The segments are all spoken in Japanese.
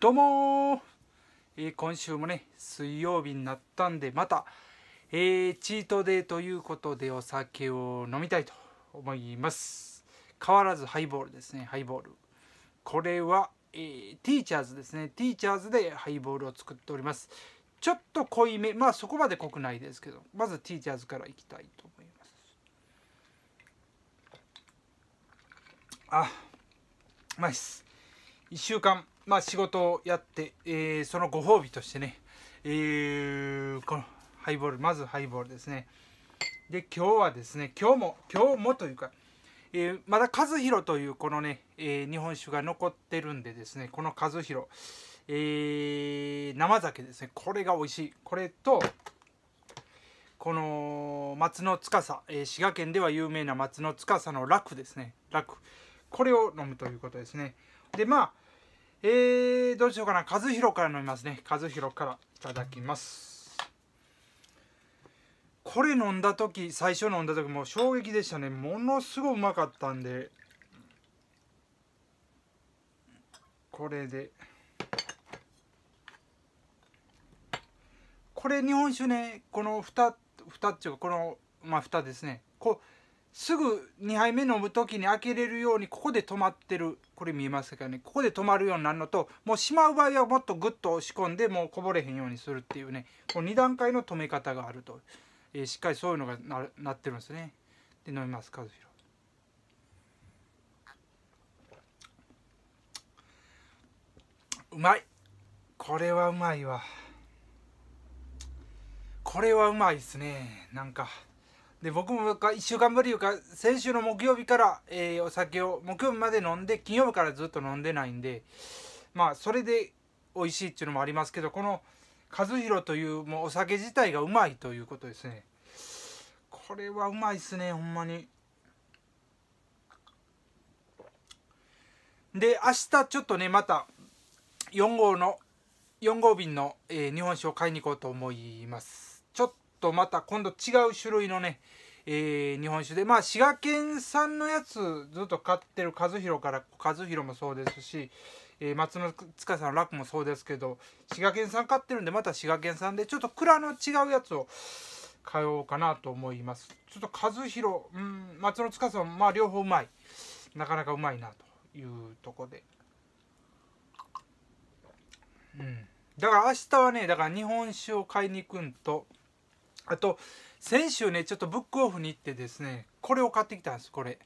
どうもえー、今週もね、水曜日になったんで、また、えー、チートデーということでお酒を飲みたいと思います。変わらずハイボールですね、ハイボール。これは、えー、ティーチャーズですね、ティーチャーズでハイボールを作っております。ちょっと濃いめ、まあそこまで濃くないですけど、まずティーチャーズからいきたいと思います。あ、うまいっす。1週間まあ、仕事をやって、えー、そのご褒美としてね、えー、このハイボール、まずハイボールですね。で、今日はですね、今日も、今日もというか、えー、まだ和弘というこのね、えー、日本酒が残ってるんでですね、この和弘、えー、生酒ですね、これが美味しい。これと、この松の司、えー、滋賀県では有名な松の司の楽ですね、楽。これを飲むということですね。で、まあ、えー、どうしようかな。和弘から飲みますね。和弘からいただきます。これ飲んだ時、最初飲んだ時もう衝撃でしたね。ものすごいうまかったんで。これで。これ日本酒ね、この蓋、蓋っていうか、この、まあ蓋ですね。こうすぐ2杯目飲む時に開けれるようにここで止まってるこれ見えますかねここで止まるようになるのともうしまう場合はもっとグッと押し込んでもうこぼれへんようにするっていうねこの2段階の止め方があると、えー、しっかりそういうのがななってるんですねで飲みます和弘うまいこれはうまいわこれはうまいですねなんか。で僕も1週間ぶりか先週の木曜日から、えー、お酒を木曜日まで飲んで金曜日からずっと飲んでないんでまあそれで美味しいっていうのもありますけどこの和弘というもうお酒自体がうまいということですねこれはうまいっすねほんまにで明日ちょっとねまた4号の4号瓶の、えー、日本酒を買いに行こうと思いますとまた今度違う種類のね、えー、日本酒でまあ滋賀県産のやつずっと買ってる和弘から和弘もそうですし、えー、松野塚さんの楽もそうですけど滋賀県産買ってるんでまた滋賀県産でちょっと蔵の違うやつを買おうかなと思いますちょっと和弘、うん、松野塚さんまあ両方うまいなかなかうまいなというとこでうんだから明日はねだから日本酒を買いに行くんとあと先週ねちょっとブックオフに行ってですねこれを買ってきたんですこれ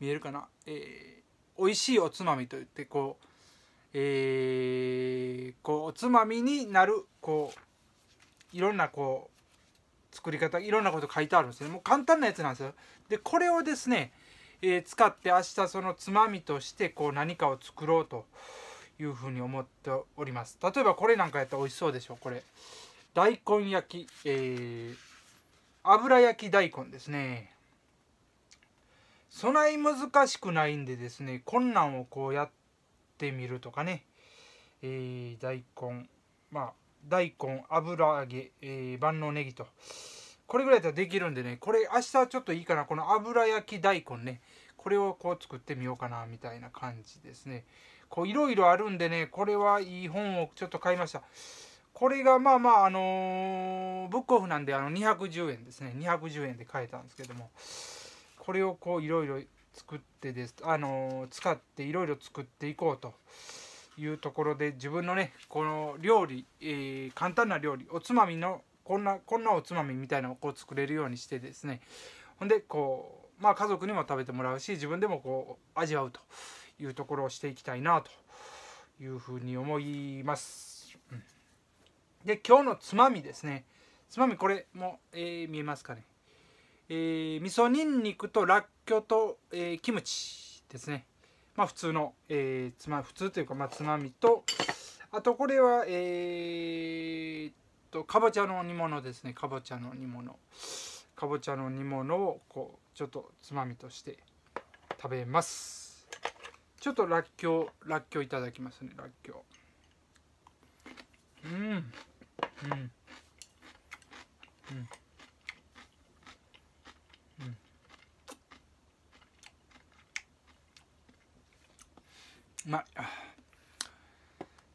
見えるかな、えー、美味しいおつまみといってこうえー、こうおつまみになるこういろんなこう作り方いろんなこと書いてあるんですねもう簡単なやつなんですよでこれをですね、えー、使って明日そのつまみとしてこう何かを作ろうというふうに思っております例えばこれなんかやったら美味しそうでしょこれ大根焼き、えー、油焼き大根ですねそない難しくないんでですね困難をこうやってみるとかね、えー、大根まあ大根油揚げ、えー、万能ネギとこれぐらいだったらできるんでねこれ明日ちょっといいかなこの油焼き大根ねこれをこう作ってみようかなみたいな感じですねこういろいろあるんでねこれはいい本をちょっと買いましたこれがまあまああのー、ブックオフなんであの210円ですね210円で買えたんですけどもこれをこういろいろ作ってですあのー、使っていろいろ作っていこうというところで自分のねこの料理、えー、簡単な料理おつまみのこんなこんなおつまみみたいなのをこう作れるようにしてですねほんでこうまあ家族にも食べてもらうし自分でもこう味わうというところをしていきたいなというふうに思います。で今日のつまみですねつまみこれも、えー、見えますかね、えー、味噌にんにくとらっきょうと、えー、キムチですねまあ普通の、えー、つま普通というか、まあ、つまみとあとこれはえー、っとかぼちゃの煮物ですねかぼちゃの煮物かぼちゃの煮物をこうちょっとつまみとして食べますちょっとらっきょうらっきょういただきますねらっきょううんうんうんうんま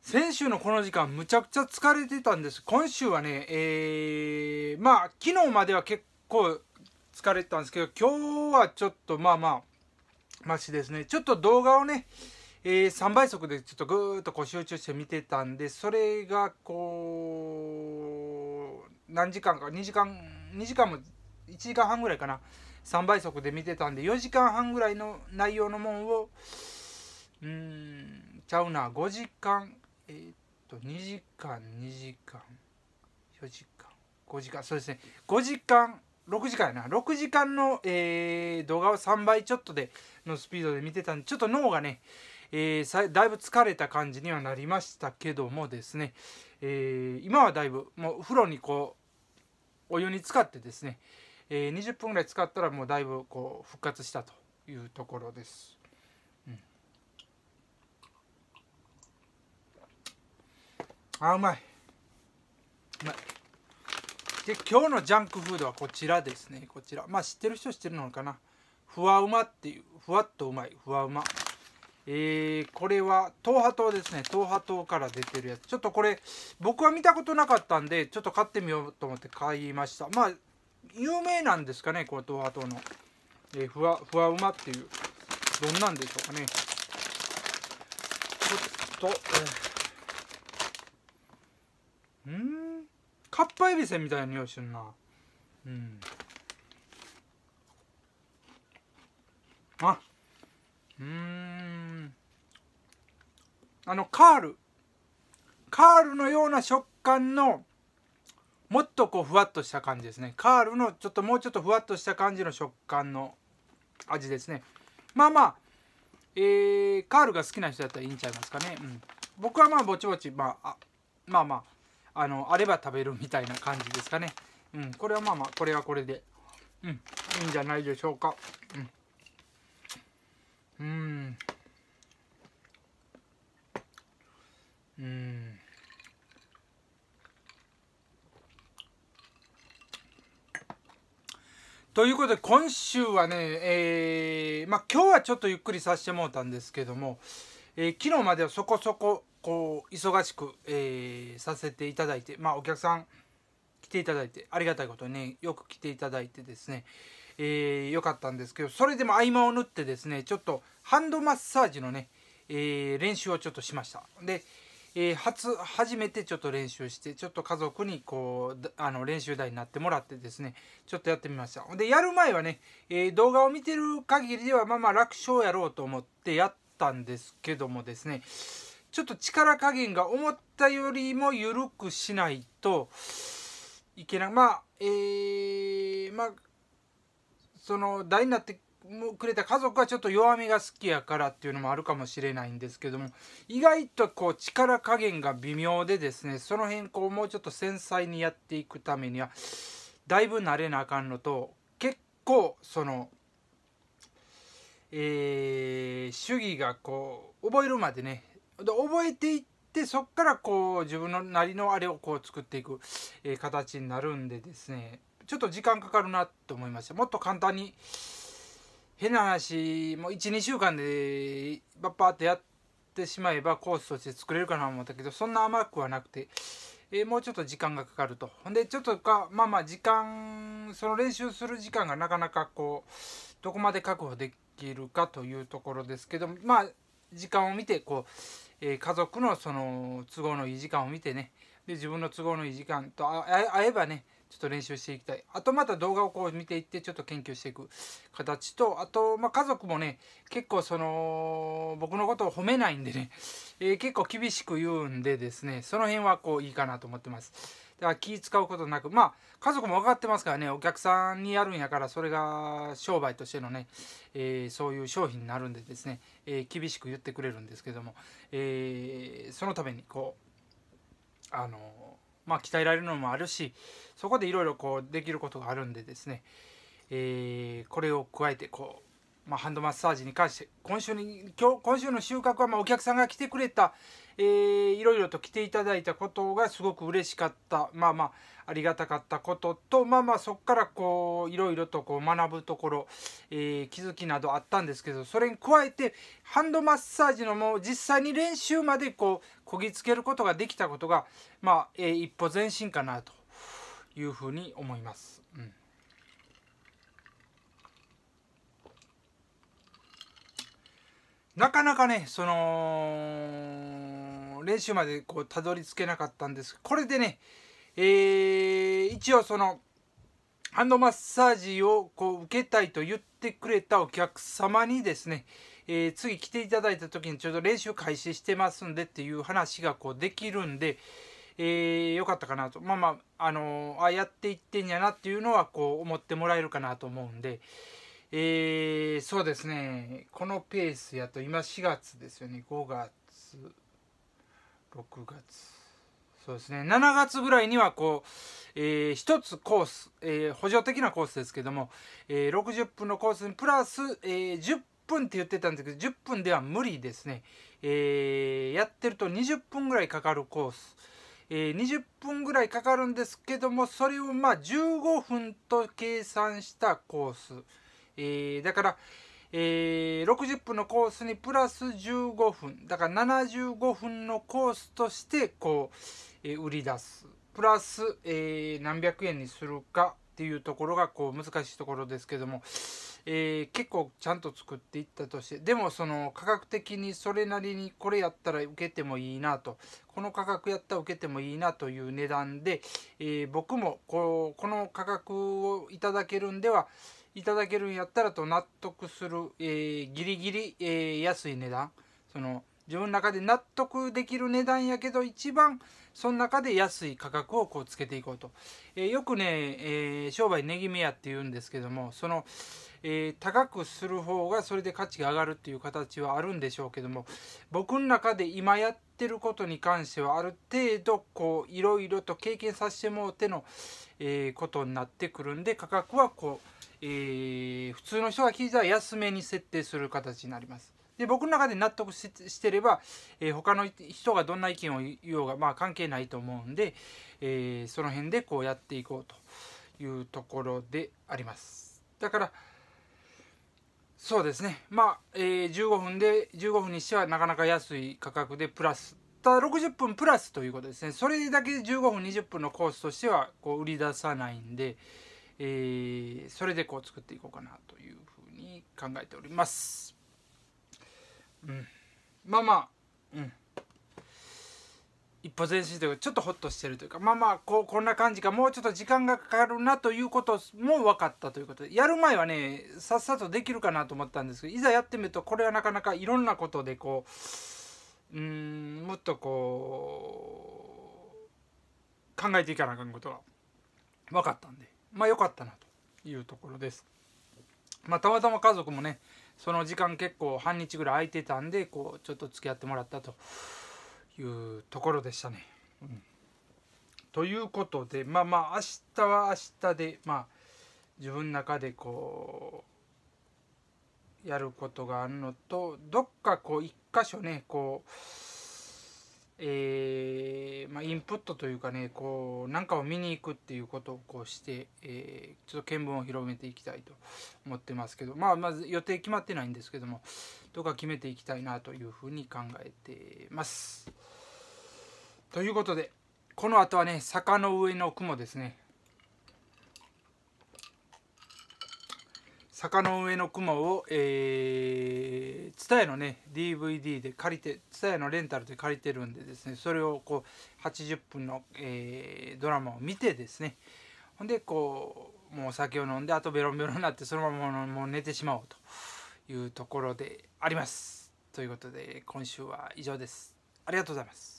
先週のこの時間むちゃくちゃ疲れてたんです今週はねえー、まあ昨日までは結構疲れてたんですけど今日はちょっとまあまあマシですねちょっと動画をねえー、3倍速でちょっとぐーっとこう集中して見てたんでそれがこう何時間か2時間2時間も1時間半ぐらいかな3倍速で見てたんで4時間半ぐらいの内容のもんをうんちゃうな5時間えー、っと2時間2時間4時間5時間そうですね5時間6時間やな6時間の、えー、動画を3倍ちょっとでのスピードで見てたんでちょっと脳がね、えー、だいぶ疲れた感じにはなりましたけどもですね、えー、今はだいぶもう風呂にこうお湯に使ってですね、えー、20分ぐらい使ったらもうだいぶこう復活したというところです、あうまいうまいで今日のジャンクフードはこちらですねこちらまあ知ってる人知ってるのかなふわうまっていうふわっとうまいふわうまえー、これは東波島ですね東波島から出てるやつちょっとこれ僕は見たことなかったんでちょっと買ってみようと思って買いましたまあ有名なんですかねこの東波島の、えー、ふわふわ馬っていうどんなんでしょうかねちょっと、えー、うんかっぱえびせんみたいな匂いしてるなうんあうんあのカールカールのような食感のもっとこうふわっとした感じですねカールのちょっともうちょっとふわっとした感じの食感の味ですねまあまあ、えー、カールが好きな人だったらいいんちゃいますかね、うん、僕はまあぼちぼち、まあ、あまあまああのあれば食べるみたいな感じですかね、うん、これはまあまあこれはこれで、うん、いいんじゃないでしょうかうんうんうんということで今週はね、えーまあ、今日はちょっとゆっくりさせてもうたんですけども、えー、昨日まではそこそここう忙しく、えー、させていただいて、まあ、お客さん来ていただいてありがたいことにねよく来ていただいてですね、えー、よかったんですけどそれでも合間を縫ってですねちょっとハンドマッサージのね、えー、練習をちょっとしました。でえー、初初めてちょっと練習してちょっと家族にこうあの練習台になってもらってですねちょっとやってみましたでやる前はね、えー、動画を見てる限りではまあまあ楽勝やろうと思ってやったんですけどもですねちょっと力加減が思ったよりも緩くしないといけないまあえー、まあその台になってくれた家族はちょっと弱みが好きやからっていうのもあるかもしれないんですけども意外とこう力加減が微妙でですねその辺こうもうちょっと繊細にやっていくためにはだいぶ慣れなあかんのと結構そのえー、主義がこう覚えるまでね覚えていってそっからこう自分のなりのあれをこう作っていく、えー、形になるんでですねちょっと時間かかるなと思いましたもっと簡単に変な話もう12週間でバッパーってやってしまえばコースとして作れるかなと思ったけどそんな甘くはなくて、えー、もうちょっと時間がかかるとほんでちょっとかまあまあ時間その練習する時間がなかなかこうどこまで確保できるかというところですけどまあ時間を見てこう、えー、家族のその都合のいい時間を見てねで自分の都合のいい時間と会えばねちょっと練習していきたいあとまた動画をこう見ていってちょっと研究していく形とあと、まあ、家族もね結構その僕のことを褒めないんでね、えー、結構厳しく言うんでですねその辺はこういいかなと思ってますだから気使うことなくまあ家族も分かってますからねお客さんにやるんやからそれが商売としてのね、えー、そういう商品になるんでですね、えー、厳しく言ってくれるんですけども、えー、そのためにこうあのまあ、鍛えられるのもあるしそこでいろいろこうできることがあるんでですね、えー、これを加えてこう、まあ、ハンドマッサージに関して今週に今日今週の収穫はまお客さんが来てくれたいろいろと来ていただいたことがすごく嬉しかったまあまあありがたかったこととまあまあそこからこういろいろとこう学ぶところ、えー、気づきなどあったんですけどそれに加えてハンドマッサージのもう実際に練習までこうこぎつけることができたことがまあ、えー、一歩前進かなというふうに思います。なかなかねその練習までこうたどり着けなかったんですこれでねえー、一応そのハンドマッサージをこう受けたいと言ってくれたお客様にですね、えー、次来ていただいた時にちょうど練習開始してますんでっていう話がこうできるんで、えー、よかったかなとまあまあ、あのー、あやっていってんやなっていうのはこう思ってもらえるかなと思うんで、えー、そうですねこのペースやと今4月ですよね5月6月。そうですね7月ぐらいにはこう、えー、1つコース、えー、補助的なコースですけども、えー、60分のコースにプラス、えー、10分って言ってたんですけど10分では無理ですね、えー、やってると20分ぐらいかかるコース、えー、20分ぐらいかかるんですけどもそれをまあ15分と計算したコース、えー、だから、えー、60分のコースにプラス15分だから75分のコースとしてこう、え売り出すプラス、えー、何百円にするかっていうところがこう難しいところですけども、えー、結構ちゃんと作っていったとしてでもその価格的にそれなりにこれやったら受けてもいいなとこの価格やったら受けてもいいなという値段で、えー、僕もここの価格をいただけるんではいただけるんやったらと納得する、えー、ギリギリ、え安い値段その自分の中で納得できる値段やけど一番その中で安い価格をこうつけていこうと、えー、よくね、えー、商売ねぎ目やって言うんですけどもその、えー、高くする方がそれで価値が上がるっていう形はあるんでしょうけども僕の中で今やってることに関してはある程度こういろいろと経験させてもうての、えことになってくるんで価格はこう、え普通の人が聞いたら安めに設定する形になります。で僕の中で納得してれば、えー、他の人がどんな意見を言おうが、まあ、関係ないと思うんで、えー、その辺でこうやっていこうというところであります。だからそうですねまあ、えー、15分で15分にしてはなかなか安い価格でプラスただ60分プラスということですねそれだけ15分20分のコースとしてはこう売り出さないんで、えー、それでこう作っていこうかなというふうに考えております。うんまあまあうん一歩前進というかちょっとホッとしてるというかまあまあこうこんな感じかもうちょっと時間がかかるなということも分かったということでやる前はねさっさとできるかなと思ったんですけどいざやってみるとこれはなかなかいろんなことでこううんもっとこう考えていかなあかんことが分かったんでまあよかったなというところです。まあ、たまたま家族もねその時間結構半日ぐらい空いてたんでこうちょっと付き合ってもらったというところでしたね。うん、ということでまあまあ明日は明日でまあ自分の中でこうやることがあるのとどっかこう一箇所ねこうえー、まあ、インプットというかねこう何かを見に行くっていうことをこうして、えー、ちょっと見聞を広めていきたいと思ってますけど、まあ、まず予定決まってないんですけどもどうか決めていきたいなというふうに考えてます。ということでこの後はね坂の上の雲ですね坂の上の雲を、えー、t s のね DVD で借りて TSUTAYA のレンタルで借りてるんでですねそれをこう80分の、えー、ドラマを見てですねほんでこうもうお酒を飲んであとベロンベロンになってそのままもう寝てしまおうというところでありますということで今週は以上ですありがとうございます